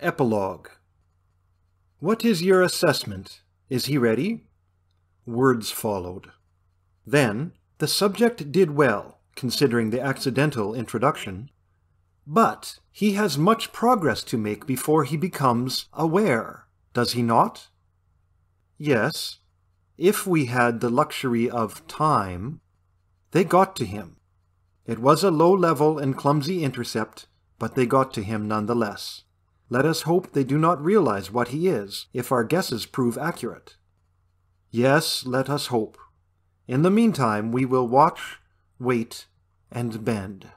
Epilogue What is your assessment? Is he ready? Words followed. Then, the subject did well, considering the accidental introduction, but he has much progress to make before he becomes aware, does he not? Yes, if we had the luxury of time. They got to him. It was a low level and clumsy intercept, but they got to him nonetheless. Let us hope they do not realize what he is, if our guesses prove accurate. Yes, let us hope. In the meantime, we will watch, wait, and bend.